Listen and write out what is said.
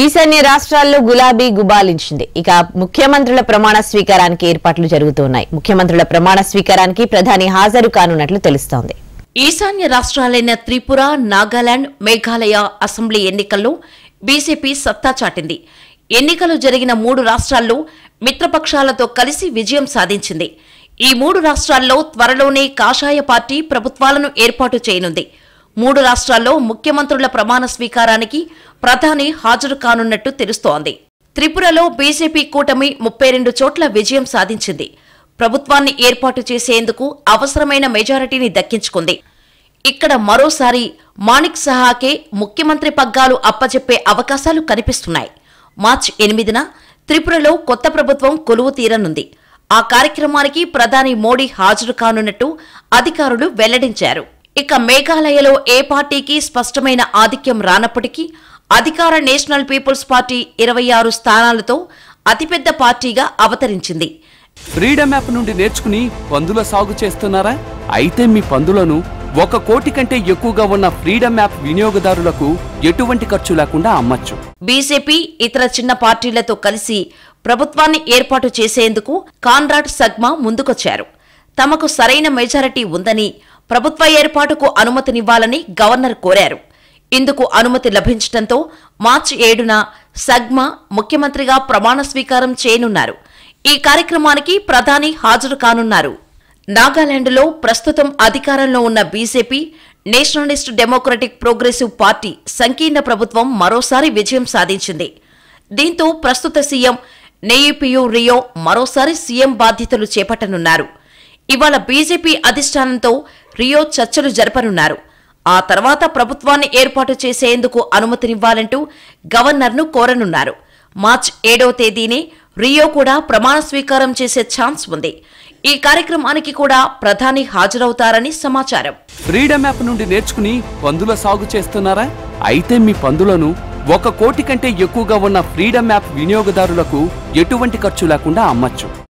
ఈశాన్య రాష్ట్రాల్లో గులాబీ గుబాలించింది ఇక ముఖ్యమంత్రుల ప్రమాణ స్వీకారానికి ఏర్పాట్లు జరుగుతున్నాయి ముఖ్యమంత్రుల ప్రమాణ స్వీకారానికి ప్రధాని హాజరు కానున్నట్లు తెలుస్తోంది ఈశాన్య రాష్ట్రాలైన త్రిపుర నాగాలాండ్ మేఘాలయ అసెంబ్లీ ఎన్నికల్లో బీజేపీ సత్తా చాటింది ఎన్నికలు జరిగిన మూడు రాష్ట్రాల్లో మిత్రపక్షాలతో కలిసి విజయం సాధించింది ఈ మూడు రాష్ట్రాల్లో త్వరలోనే కాషాయ పార్టీ ప్రభుత్వాలను ఏర్పాటు చేయనుంది మూడు రాష్ట్రాల్లో ముఖ్యమంత్రుల ప్రమాణ స్వీకారానికి ప్రధాని హాజరు కానున్నట్టు తెలుస్తోంది త్రిపురలో బీజేపీ కూటమి ముప్పై రెండు చోట్ల విజయం సాధించింది ప్రభుత్వాన్ని ఏర్పాటు చేసేందుకు అవసరమైన మెజారిటీని దక్కించుకుంది ఇక్కడ మరోసారి మాణిక్ సహాకే ముఖ్యమంత్రి పగ్గాలు అప్పచెప్పే అవకాశాలు కనిపిస్తున్నాయి మార్చి ఎనిమిదిన త్రిపురలో కొత్త ప్రభుత్వం కొలువు తీరనుంది ఆ కార్యక్రమానికి ప్రధాని మోడీ హాజరు కానున్నట్టు అధికారులు వెల్లడించారు ఇక మేఘాలయలో ఏ పార్టీకి స్పష్టమైన ఆధిక్యం రానప్పటికీ అధికార నేషనల్ పీపుల్స్ పార్టీ ఇరవై ఆరు స్థానాలతో అతిపెద్ద పార్టీగా అవతరించింది ఫ్రీడమ్ యాప్ నుండి నేర్చుకుని పందుల సాగు చేస్తున్నారా అయితే మీ పందులను ఒక కోటి కంటే ఎక్కువగా ఉన్న ఫ్రీడమ్ యాప్ వినియోగదారులకు ఎటువంటి ఖర్చు లేకుండా అమ్మచ్చు బీజేపీ ఇతర చిన్న పార్టీలతో కలిసి ప్రభుత్వాన్ని ఏర్పాటు చేసేందుకు కాన్రాడ్ సగ్మా ముందుకొచ్చారు తమకు సరైన మెజారిటీ ఉందని ప్రభుత్వ ఏర్పాటుకు అనుమతినివ్వాలని గవర్నర్ కోరారు ఇందుకు అనుమతి లభించడంతో మార్చి ఏడున సగ్మా ముఖ్యమంత్రిగా ప్రమాణ స్వీకారం చేయనున్నారు ఈ కార్యక్రమానికి ప్రధాని హాజరు కానున్నారు నాగాలాండ్లో ప్రస్తుతం అధికారంలో ఉన్న BJP nationalist democratic progressive party సంకీర్ణ ప్రభుత్వం మరోసారి విజయం సాధించింది దీంతో ప్రస్తుత సీఎం నెయిపియు రియో మరోసారి సీఎం బాధ్యతలు చేపట్టనున్నారు ఇవాళ బీజేపీ అధిష్టానంతో రియో చర్చలు జరపనున్నారు ఆ తర్వాత ప్రభుత్వాన్ని ఏర్పాటు చేసేందుకు అనుమతినివ్వాలంటూ గవర్నర్ను కోరనున్నారు మార్చ్ ఏడవ తేదీనే రియో కూడా ప్రమాణ స్వీకారం చేసే ఛాన్స్ ఉంది ఈ కార్యక్రమానికి కూడా ప్రధాని హాజరవుతారని సమాచారం ఫ్రీడమ్ యాప్ నుండి నేర్చుకుని పందుల సాగు చేస్తున్నారా అయితే మీ పందులను ఒక కోటి కంటే ఎక్కువగా ఉన్న ఫ్రీడమ్ యాప్ వినియోగదారులకు ఎటువంటి ఖర్చు లేకుండా అమ్మచ్చు